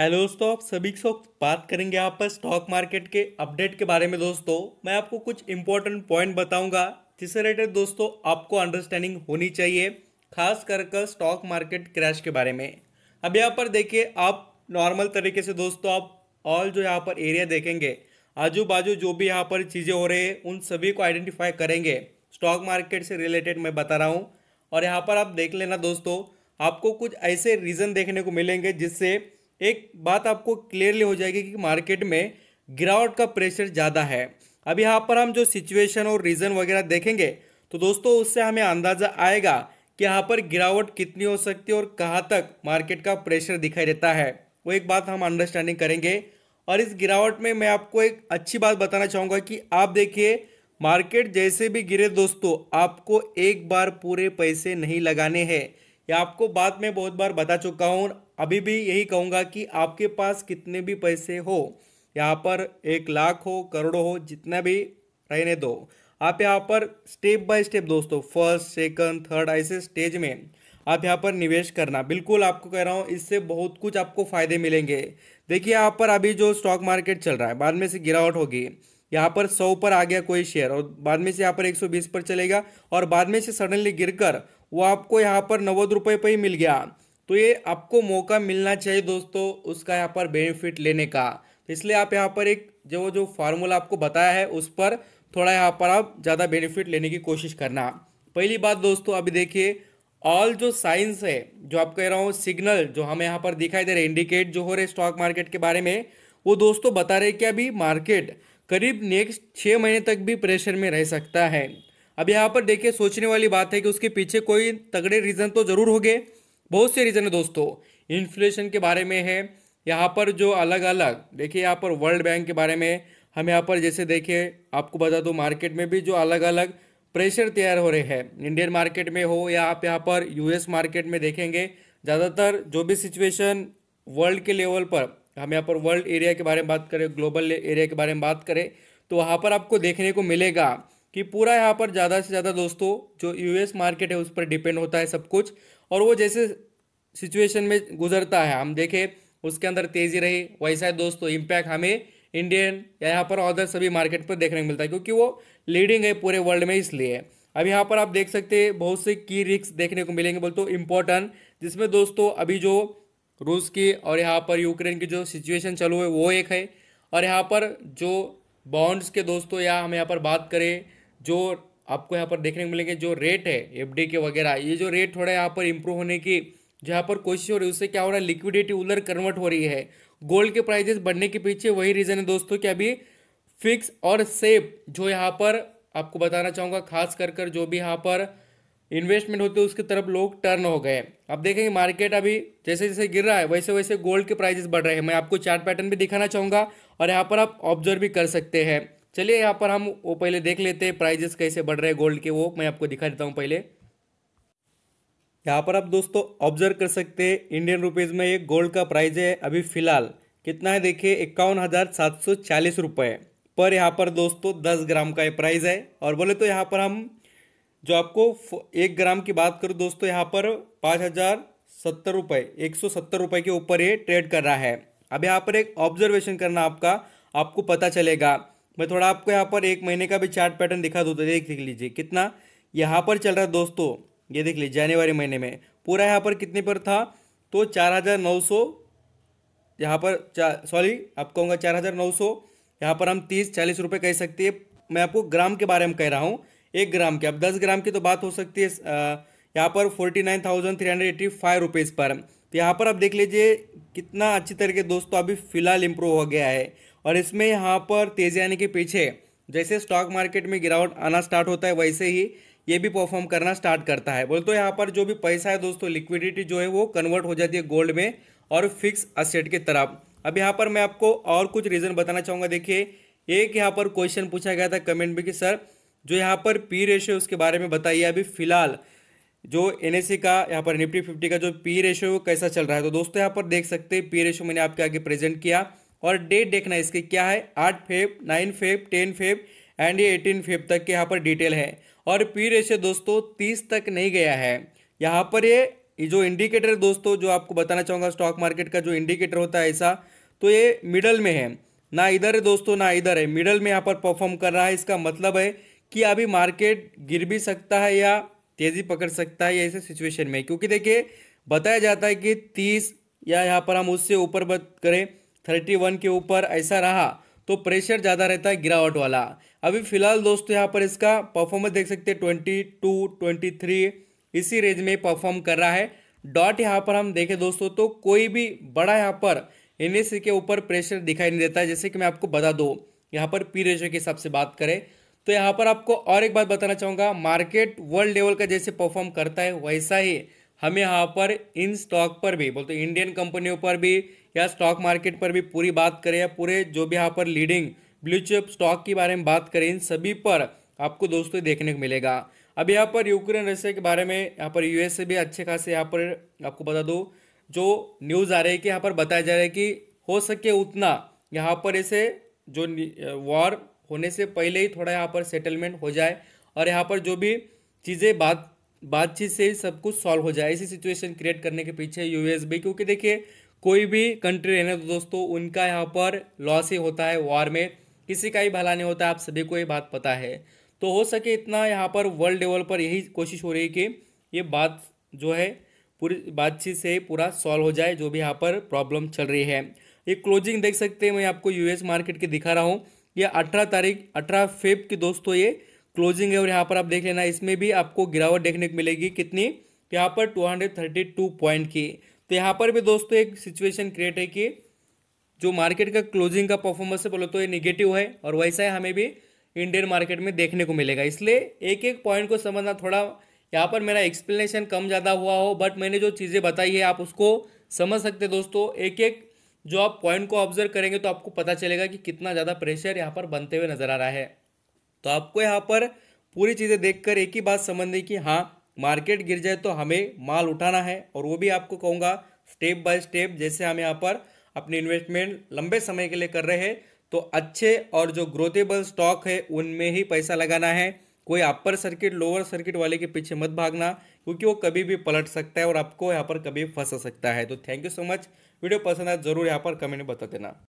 hello दोस्तों आप सभी से बात करेंगे यहाँ पर स्टॉक मार्केट के अपडेट के बारे में दोस्तों मैं आपको कुछ इंपॉर्टेंट पॉइंट बताऊंगा जिससे रिलेटेड दोस्तों आपको अंडरस्टैंडिंग होनी चाहिए खास कर कर स्टॉक मार्केट क्रैश के बारे में अब यहाँ पर देखिए आप नॉर्मल तरीके से दोस्तों आप ऑल जो यहाँ पर एरिया देखेंगे आजू बाजू जो भी यहाँ पर चीज़ें हो रही है उन सभी को आइडेंटिफाई करेंगे स्टॉक मार्केट से रिलेटेड मैं बता रहा हूँ और यहाँ पर आप देख लेना दोस्तों आपको कुछ ऐसे रीज़न देखने को मिलेंगे जिससे एक बात आपको क्लियरली हो जाएगी कि मार्केट में गिरावट का प्रेशर ज़्यादा है अब यहाँ पर हम जो सिचुएशन और रीज़न वगैरह देखेंगे तो दोस्तों उससे हमें अंदाज़ा आएगा कि यहाँ पर गिरावट कितनी हो सकती है और कहाँ तक मार्केट का प्रेशर दिखाई देता है वो एक बात हम अंडरस्टैंडिंग करेंगे और इस गिरावट में मैं आपको एक अच्छी बात बताना चाहूँगा कि आप देखिए मार्केट जैसे भी गिरे दोस्तों आपको एक बार पूरे पैसे नहीं लगाने हैं या आपको बाद में बहुत बार बता चुका हूँ अभी भी यही कहूँगा कि आपके पास कितने भी पैसे हो यहाँ पर एक लाख हो करोड़ों हो जितना भी रहने दो आप यहाँ पर स्टेप बाय स्टेप दोस्तों फर्स्ट सेकंड थर्ड ऐसे स्टेज में आप यहाँ पर निवेश करना बिल्कुल आपको कह रहा हूँ इससे बहुत कुछ आपको फ़ायदे मिलेंगे देखिए यहाँ पर अभी जो स्टॉक मार्केट चल रहा है बाद में से गिरावट होगी यहाँ पर सौ पर आ गया कोई शेयर और बाद में से यहाँ पर 120 पर चलेगा और बाद में से सडनली गिरकर वो आपको यहाँ पर नव्वद रुपये पर ही मिल गया तो ये आपको मौका मिलना चाहिए दोस्तों उसका यहाँ पर बेनिफिट लेने का तो इसलिए आप यहाँ पर एक जो जो फार्मूला आपको बताया है उस पर थोड़ा यहाँ पर आप ज़्यादा बेनिफिट लेने की कोशिश करना पहली बात दोस्तों अभी देखिए ऑल जो साइंस है जो आप कह रहा हूँ सिग्नल जो हमें यहाँ पर दिखाई दे रहे इंडिकेट जो हो रहे स्टॉक मार्केट के बारे में वो दोस्तों बता रहे कि अभी मार्केट करीब नेक्स्ट छः महीने तक भी प्रेशर में रह सकता है अब यहाँ पर देखिए सोचने वाली बात है कि उसके पीछे कोई तगड़े रीज़न तो ज़रूर गए बहुत से रीज़न है दोस्तों इन्फ्लेशन के बारे में है यहाँ पर जो अलग अलग देखिए यहाँ पर वर्ल्ड बैंक के बारे में हम यहाँ पर जैसे देखिए आपको बता दो मार्केट में भी जो अलग अलग प्रेशर तैयार हो रहे हैं इंडियन मार्केट में हो या आप यहाँ पर यूएस मार्केट में देखेंगे ज़्यादातर जो भी सिचुएशन वर्ल्ड के लेवल पर हम यहाँ पर वर्ल्ड एरिया के बारे में बात करें ग्लोबल एरिया के बारे में बात करें तो वहाँ पर आपको देखने को मिलेगा कि पूरा यहाँ पर ज़्यादा से ज़्यादा दोस्तों जो यूएस मार्केट है उस पर डिपेंड होता है सब कुछ और वो जैसे सिचुएशन में गुजरता है हम देखें उसके अंदर तेज़ी रही वैसा है दोस्तों इम्पैक्ट हमें इंडियन या यहाँ पर अदर सभी मार्केट पर देखने को मिलता है क्योंकि वो लीडिंग है पूरे वर्ल्ड में इसलिए अब यहाँ पर आप देख सकते हैं बहुत से की रिक्स देखने को मिलेंगे बोलते इम्पोर्टेंट जिसमें दोस्तों अभी जो रूस की और यहाँ पर यूक्रेन की जो सिचुएशन चलू है वो एक है और यहाँ पर जो बॉन्ड्स के दोस्तों या हम यहाँ पर बात करें जो आपको यहाँ पर देखने को मिलेंगे जो रेट है एफडी के वगैरह ये जो रेट थोड़ा यहाँ पर इम्प्रूव होने की जहाँ पर कोशिश हो रही है उससे क्या हो रहा है लिक्विडिटी उधर कन्वर्ट हो रही है गोल्ड के प्राइजेस बढ़ने के पीछे वही रीज़न है दोस्तों कि अभी फिक्स और सेफ जो यहाँ पर आपको बताना चाहूँगा खास कर कर जो भी यहाँ पर इन्वेस्टमेंट होते उसकी तरफ लोग टर्न हो गए अब देखेंगे मार्केट अभी जैसे जैसे गिर रहा है वैसे वैसे गोल्ड के प्राइजेस बढ़ रहे हैं मैं आपको चार्ट पैटर्न भी दिखाना चाहूँगा और यहाँ पर आप ऑब्जर्व भी कर सकते हैं चलिए यहाँ पर हम वो पहले देख लेते हैं प्राइजेस कैसे बढ़ रहे हैं गोल्ड के वो मैं आपको दिखा देता हूँ पहले यहाँ पर आप दोस्तों ऑब्जर्व कर सकते हैं इंडियन रुपीज़ में एक गोल्ड का प्राइस है अभी फ़िलहाल कितना है देखिए इक्यावन हज़ार सात सौ चालीस रुपये पर यहाँ पर दोस्तों दस ग्राम का ये प्राइस है और बोले तो यहाँ पर हम जो आपको एक ग्राम की बात करूँ दोस्तों यहाँ पर पाँच हज़ार सत्तर रुपये एक सौ सत्तर रुपये के ऊपर ये ट्रेड कर रहा है अब यहाँ पर एक ऑब्जर्वेशन करना आपका आपको पता चलेगा मैं थोड़ा आपको यहाँ पर एक महीने का भी चार्ट पैटर्न दिखा दूँ तो देख देख लीजिए कितना यहाँ पर चल रहा है दोस्तों ये देख लीजिए जनवरी महीने में पूरा यहाँ पर कितने पर था तो चार हज़ार नौ सौ यहाँ पर सॉरी आप कहूँगा चार हज़ार नौ सौ यहाँ पर हम तीस चालीस रुपये कह सकते हैं मैं आपको ग्राम के बारे में कह रहा हूँ एक ग्राम के अब दस ग्राम की तो बात हो सकती है यहाँ पर forty nine thousand three hundred eighty five rupees पर तो यहाँ पर आप देख लीजिए कितना अच्छी तरीके दोस्तों अभी फ़िलहाल इम्प्रूव हो गया है और इसमें यहाँ पर तेजी आने के पीछे जैसे स्टॉक मार्केट में गिरावट आना स्टार्ट होता है वैसे ही ये भी परफॉर्म करना स्टार्ट करता है बोल तो यहाँ पर जो भी पैसा है दोस्तों लिक्विडिटी जो है वो कन्वर्ट हो जाती है गोल्ड में और फिक्स असेट की तरफ अब यहाँ पर मैं आपको और कुछ रीज़न बताना चाहूँगा देखिए एक यहाँ पर क्वेश्चन पूछा गया था कमेंट में कि सर जो यहाँ पर पी रेशो है उसके बारे में बताइए अभी फिलहाल जो एन का यहाँ पर निफ्टी फिफ्टी का जो पी रेशो है वो कैसा चल रहा है तो दोस्तों यहाँ पर देख सकते हैं पी रेशो मैंने आपके आगे प्रेजेंट किया और डेट देखना इसके क्या है आठ Feb nine Feb ten Feb and ये एटीन फेब तक के यहाँ पर डिटेल है और पी रेशियो दोस्तों तीस तक नहीं गया है यहाँ पर ये जो इंडिकेटर दोस्तों जो आपको बताना चाहूँगा स्टॉक मार्केट का जो इंडिकेटर होता है ऐसा तो ये मिडल में है ना इधर है दोस्तों ना इधर है मिडल में यहाँ पर परफॉर्म कर रहा है इसका मतलब है कि अभी मार्केट गिर भी सकता है या तेज़ी पकड़ सकता है या ऐसे सिचुएशन में क्योंकि देखिए बताया जाता है कि तीस या यहाँ पर हम उससे ऊपर बत करें थर्टी वन के ऊपर ऐसा रहा तो प्रेशर ज़्यादा रहता है गिरावट वाला अभी फिलहाल दोस्तों यहाँ पर इसका परफॉर्मेंस देख सकते हैं ट्वेंटी टू ट्वेंटी थ्री इसी रेंज में परफॉर्म कर रहा है डॉट यहाँ पर हम देखें दोस्तों तो कोई भी बड़ा यहाँ पर एन के ऊपर प्रेशर दिखाई नहीं देता है जैसे कि मैं आपको बता दो यहाँ पर पी रेशो के हिसाब से बात करें तो यहाँ पर आपको और एक बात बताना चाहूँगा मार्केट वर्ल्ड लेवल का जैसे परफॉर्म करता है वैसा ही हमें यहाँ पर इन स्टॉक पर भी बोलते इंडियन कंपनियों पर भी या स्टॉक मार्केट पर भी पूरी बात करें या पूरे जो भी यहाँ पर लीडिंग ब्लू चिप स्टॉक के बारे में बात करें इन सभी पर आपको दोस्तों देखने को मिलेगा अब यहाँ पर यूक्रेन रशिया के बारे में यहाँ पर यूएस से भी अच्छे खासे यहाँ पर आपको बता दूँ जो न्यूज़ आ रही है कि यहाँ पर बताया जा रहा है कि हो सके उतना यहाँ पर इसे जो वॉर होने से पहले ही थोड़ा यहाँ पर सेटलमेंट हो जाए और यहाँ पर जो भी चीज़ें बात बातचीत से ही सब कुछ सॉल्व हो जाए ऐसी सिचुएशन क्रिएट करने के पीछे यूएस भी क्योंकि देखिए कोई भी कंट्री रहने तो दोस्तों उनका यहाँ पर लॉस ही होता है वॉर में किसी का ही भला नहीं होता आप सभी को ये बात पता है तो हो सके इतना यहाँ पर वर्ल्ड लेवल पर यही कोशिश हो रही है कि ये बात जो है पूरी बातचीत से पूरा सॉल्व हो जाए जो भी यहाँ पर प्रॉब्लम चल रही है ये क्लोजिंग देख सकते हैं मैं आपको यूएस मार्केट की दिखा रहा हूँ ये अठारह तारीख अठारह फेब की दोस्तों ये क्लोजिंग है और यहाँ पर आप देख लेना इसमें भी आपको गिरावट देखने को मिलेगी कितनी यहाँ पर टू पॉइंट की तो यहाँ पर भी दोस्तों एक सिचुएशन क्रिएट है कि जो मार्केट का क्लोजिंग का परफॉर्मेंस है बोलो तो ये निगेटिव है और वैसा ही हमें भी इंडियन मार्केट में देखने को मिलेगा इसलिए एक एक पॉइंट को समझना थोड़ा यहाँ पर मेरा एक्सप्लेनेशन कम ज़्यादा हुआ हो बट मैंने जो चीज़ें बताई है आप उसको समझ सकते दोस्तों एक एक जो आप पॉइंट को ऑब्जर्व करेंगे तो आपको पता चलेगा कि कितना ज़्यादा प्रेशर यहाँ पर बनते हुए नज़र आ रहा है तो आपको यहाँ पर पूरी चीज़ें देखकर एक ही बात समझने की हाँ मार्केट गिर जाए तो हमें माल उठाना है और वो भी आपको कहूँगा स्टेप बाय स्टेप जैसे हम यहाँ पर अपने इन्वेस्टमेंट लंबे समय के लिए कर रहे हैं तो अच्छे और जो ग्रोथेबल स्टॉक है उनमें ही पैसा लगाना है कोई अपर सर्किट लोअर सर्किट वाले के पीछे मत भागना क्योंकि वो कभी भी पलट सकता है और आपको यहाँ पर कभी फंसा सकता है तो thank you so much video पसंद आए तो जरूर यहाँ पर कमेंट बता देना